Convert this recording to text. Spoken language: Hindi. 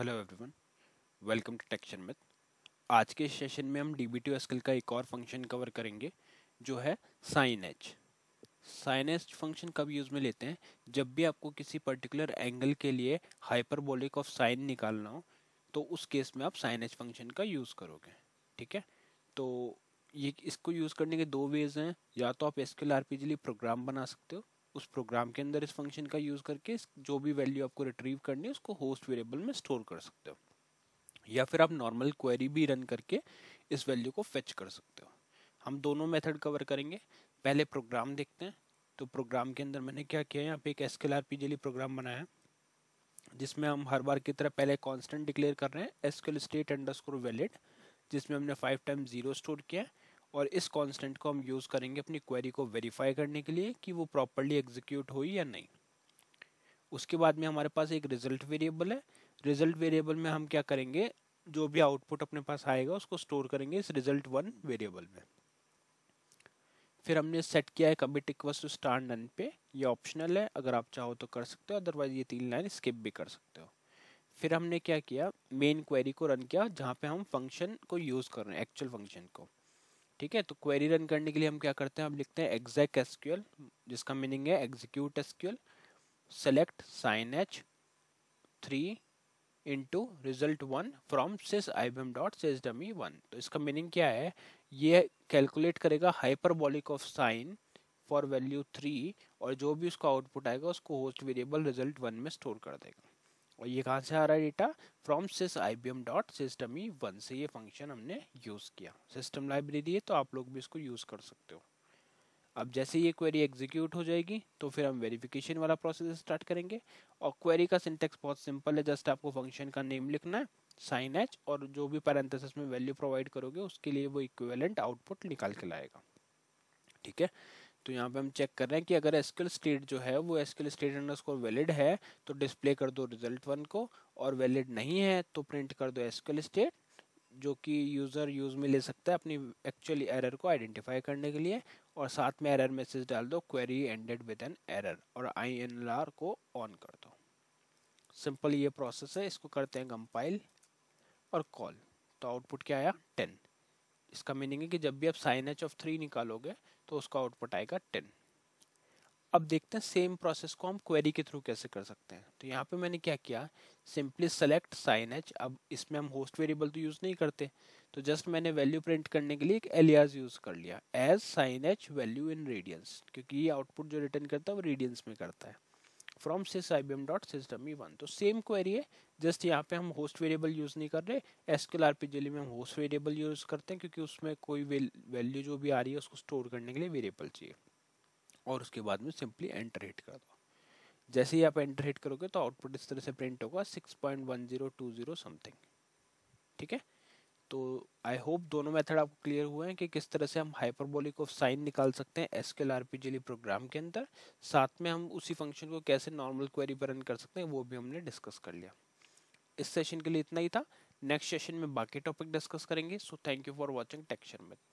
हेलो एवरीवन वेलकम टू टेक्शन मिथ आज के सेशन में हम डी बी टी स्किल का एक और फंक्शन कवर करेंगे जो है sine H sine H function कब यूज़ में लेते हैं जब भी आपको किसी पर्टिकुलर एंगल के लिए हाइपरबोलिक ऑफ साइन निकालना हो तो उस केस में आप साइन एच फंक्शन का यूज़ करोगे ठीक है तो ये इसको यूज़ करने के दो वेज़ हैं या तो आप एस प्रोग्राम बना सकते हो उस प्रोग्राम के अंदर इस फंक्शन का यूज़ करके जो भी वैल्यू आपको रिट्रीव करनी है उसको होस्ट वेरिएबल में स्टोर कर सकते हो या फिर आप नॉर्मल क्वेरी भी रन करके इस वैल्यू को फेच कर सकते हो हम दोनों मेथड कवर करेंगे पहले प्रोग्राम देखते हैं तो प्रोग्राम के अंदर मैंने क्या किया यहाँ पे एक एस आर पी प्रोग्राम बनाया जिसमें हम हर बार की तरह पहले कॉन्स्टेंट डिक्लेयर कर रहे हैं SQL state underscore valid जिसमें हमने फाइव टाइम जीरो स्टोर किया है और इस कांस्टेंट को हम यूज़ करेंगे अपनी क्वेरी को वेरीफाई करने के लिए कि वो प्रॉपरली एग्जीक्यूट हुई या नहीं उसके बाद में हमारे पास एक रिजल्ट वेरिएबल है रिजल्ट वेरिएबल में हम क्या करेंगे जो भी आउटपुट अपने पास आएगा उसको स्टोर करेंगे इस रिजल्ट वन वेरिएबल में फिर हमने सेट किया है commit equals to star none पे ये ऑप्शनल है अगर आप चाहो तो कर सकते हो अदरवाइज ये तीन लाइन स्किप भी कर सकते हो फिर हमने क्या किया मेन क्वेरी को रन किया जहाँ पे हम फंक्शन को यूज़ कर रहे हैं एक्चुअल फंक्शन को ठीक है तो क्वेरी रन करने के लिए हम क्या करते हैं हम लिखते हैं एग्जैक्ट एसक्यूएल जिसका मीनिंग है execute SQL select sine H three into result one from sys I B M dot sys dummy one तो इसका मीनिंग क्या है ये कैलकुलेट करेगा hyperbolic of sine for value three और जो भी उसका आउटपुट आएगा उसको होस्ट वेरिएबल रिजल्ट वन में स्टोर कर देगा और ये कहाँ से आ रहा है data from sys I B M dot system E one से ये फंक्शन हमने यूज़ किया सिस्टम लाइब्रेरी है तो आप लोग भी इसको यूज़ कर सकते हो अब जैसे ये क्वेरी एग्जीक्यूट हो जाएगी तो फिर हम वेरिफिकेशन वाला प्रोसेस स्टार्ट करेंगे और क्वेरी का सिंटेक्स बहुत सिंपल है जस्ट आपको फंक्शन का नेम लिखना है साइन एच और जो भी पैरेंथेसिस में वैल्यू प्रोवाइड करोगे उसके लिए वो इक्विवेलेंट आउटपुट निकाल के लाएगा ठीक है तो यहाँ पे हम चेक कर रहे हैं कि अगर एसक्यूएल स्टेट जो है वो एसक्यूएल स्टेट अंडरस्कोर वैलिड है तो डिस्प्ले कर दो रिजल्ट वन को और वैलिड नहीं है तो प्रिंट कर दो एसक्यूएल स्टेट जो कि यूज़र यूज़ में ले सकता है अपनी एक्चुअली एरर को आइडेंटिफाई करने के लिए और साथ में एरर मैसेज डाल दो query ended with an error और आई एन एल आर को ऑन कर दो सिंपल ये प्रोसेस है इसको करते हैं कंपाइल और कॉल तो आउटपुट क्या आया टेन इसका मीनिंग है कि जब भी आप साइन एच ऑफ थ्री निकालोगे तो उसका आउटपुट आएगा टेन अब देखते हैं सेम प्रोसेस को हम क्वेरी के थ्रू कैसे कर सकते हैं तो यहाँ पे मैंने क्या किया सिंपली सेलेक्ट साइन एच अब इसमें हम होस्ट वेरिएबल तो यूज़ नहीं करते तो जस्ट मैंने वैल्यू प्रिंट करने के लिए एक एलियाज यूज़ कर लिया as sine H value in radians क्योंकि ये आउटपुट जो रिटर्न करता है वो रेडियंस में करता है from sys I B M dot sys E one तो सेम क्वेरी है जस्ट यहाँ पे हम होस्ट वेरिएबल यूज़ नहीं कर रहे SQL R P G L E में हम होस्ट वेरिएबल यूज़ करते हैं क्योंकि उसमें कोई वैल्यू जो भी आ रही है उसको स्टोर करने के लिए वेरिएबल चाहिए और उसके बाद में सिंपली एंटर हिट कर दो जैसे ही आप एंटर हिट करोगे तो आउटपुट इस तरह से प्रिंट होगा six point one zero two zero something ठीक है तो आई होप दोनों मेथड आपको क्लियर हुए हैं कि किस तरह से हम हाइपरबोलिक ऑफ साइन निकाल सकते हैं एस के एल प्रोग्राम के अंदर साथ में हम उसी फंक्शन को कैसे नॉर्मल क्वेरी पर रन कर सकते हैं वो भी हमने डिस्कस कर लिया इस सेशन के लिए इतना ही था नेक्स्ट सेशन में बाकी टॉपिक डिस्कस करेंगे so thank you for watching टेक्शन में